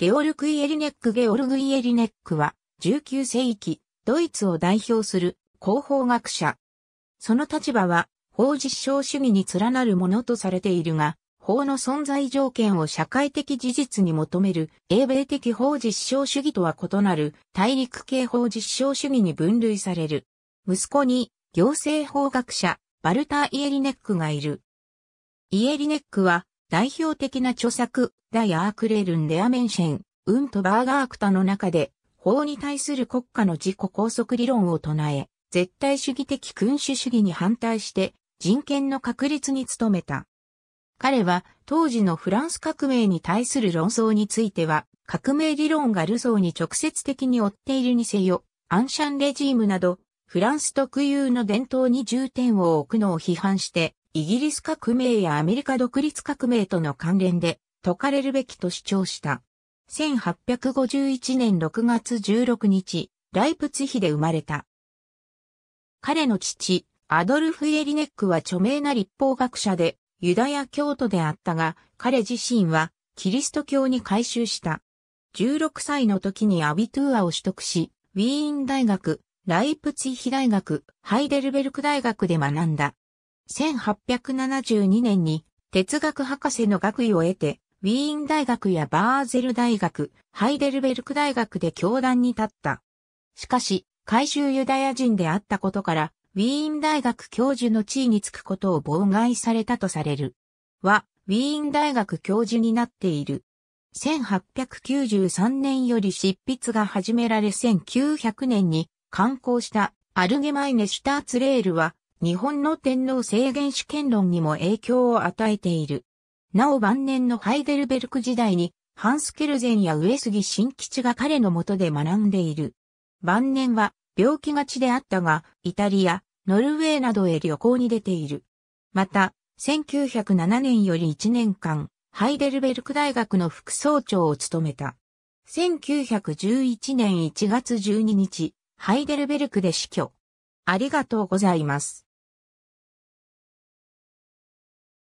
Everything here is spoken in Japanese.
ゲオルク・イエリネック・ゲオルグ・イエリネックは、19世紀、ドイツを代表する広報学者。その立場は、法実証主義に連なるものとされているが、法の存在条件を社会的事実に求める英米的法実証主義とは異なる大陸系法実証主義に分類される。息子に行政法学者、バルター・イエリネックがいる。イエリネックは代表的な著作、ダヤークレルン・レアメンシェン、ウント・バーガークタの中で、法に対する国家の自己拘束理論を唱え、絶対主義的君主主義に反対して人権の確立に努めた。彼は当時のフランス革命に対する論争については、革命理論がルソーに直接的に追っているにせよ、アンシャンレジームなど、フランス特有の伝統に重点を置くのを批判して、イギリス革命やアメリカ独立革命との関連で解かれるべきと主張した。1851年6月16日、ライプツヒで生まれた。彼の父、アドルフ・エリネックは著名な立法学者で、ユダヤ教徒であったが、彼自身はキリスト教に改宗した。16歳の時にアビトゥーアを取得し、ウィーン大学、ライプツィヒ大学、ハイデルベルク大学で学んだ。1872年に哲学博士の学位を得て、ウィーン大学やバーゼル大学、ハイデルベルク大学で教壇に立った。しかし、改宗ユダヤ人であったことから、ウィーン大学教授の地位につくことを妨害されたとされる。は、ウィーン大学教授になっている。1893年より執筆が始められ1900年に刊行したアルゲマイネ・シュターツレールは日本の天皇制限主権論にも影響を与えている。なお晩年のハイデルベルク時代に、ハンスケルゼンや上杉新吉が彼の下で学んでいる。晩年は病気がちであったが、イタリア、ノルウェーなどへ旅行に出ている。また、1907年より1年間、ハイデルベルク大学の副総長を務めた。1911年1月12日、ハイデルベルクで死去。ありがとうございます。